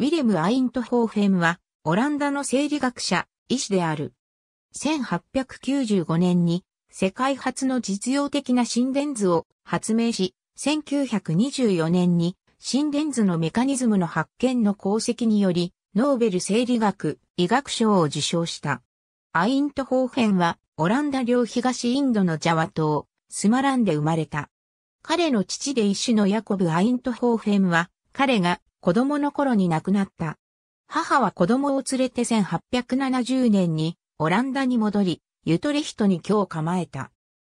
ウィレム・アイントホーフェンは、オランダの生理学者、医師である。1895年に、世界初の実用的な心電図を発明し、1924年に、心電図のメカニズムの発見の功績により、ノーベル生理学、医学賞を受賞した。アイントホーフェンは、オランダ領東インドのジャワ島、スマランで生まれた。彼の父で医師のヤコブ・アイントホーフェンは、彼が子供の頃に亡くなった。母は子供を連れて1870年にオランダに戻り、ユトレヒトに居を構えた。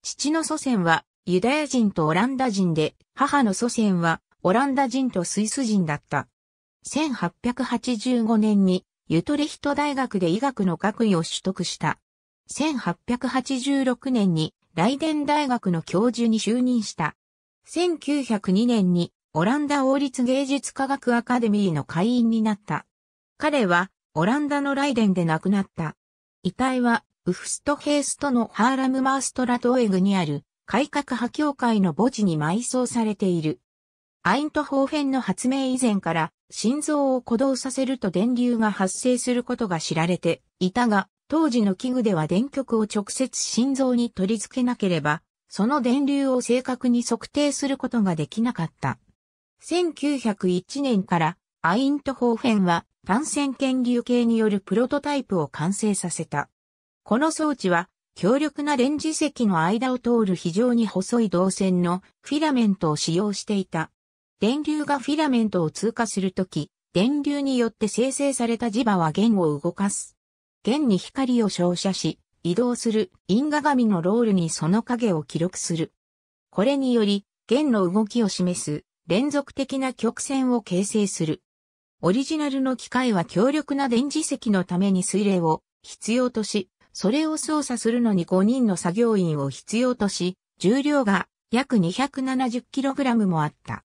父の祖先はユダヤ人とオランダ人で、母の祖先はオランダ人とスイス人だった。1885年にユトレヒト大学で医学の学位を取得した。1886年にライデン大学の教授に就任した。1902年にオランダ王立芸術科学アカデミーの会員になった。彼は、オランダのライデンで亡くなった。遺体は、ウフストヘーストのハーラムマーストラトエグにある、改革派協会の墓地に埋葬されている。アイントホーフェンの発明以前から心臓を鼓動させると電流が発生することが知られていたが、当時の器具では電極を直接心臓に取り付けなければ、その電流を正確に測定することができなかった。1901年からアイントホーフェンは単線検流計によるプロトタイプを完成させた。この装置は強力な電磁石の間を通る非常に細い導線のフィラメントを使用していた。電流がフィラメントを通過するとき、電流によって生成された磁場は弦を動かす。弦に光を照射し、移動する因果紙のロールにその影を記録する。これにより、弦の動きを示す連続的な曲線を形成する。オリジナルの機械は強力な電磁石のために水冷を必要とし、それを操作するのに5人の作業員を必要とし、重量が約 270kg もあった。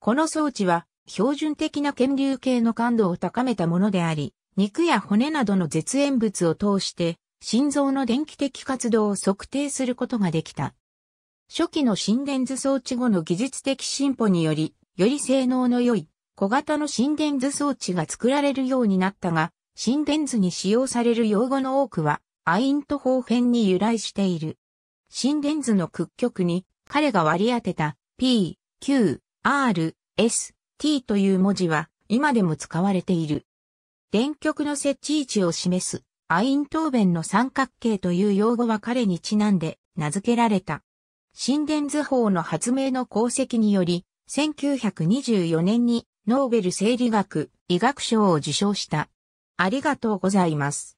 この装置は標準的な検流計の感度を高めたものであり、肉や骨などの絶縁物を通して心臓の電気的活動を測定することができた。初期の心電図装置後の技術的進歩により、より性能の良い小型の心電図装置が作られるようになったが、心電図に使用される用語の多くは、アイント方編に由来している。心電図の屈曲に、彼が割り当てた P、Q、R、S、T という文字は、今でも使われている。電極の設置位置を示す、アイントーベンの三角形という用語は彼にちなんで名付けられた。心電図法の発明の功績により、1924年にノーベル生理学医学賞を受賞した。ありがとうございます。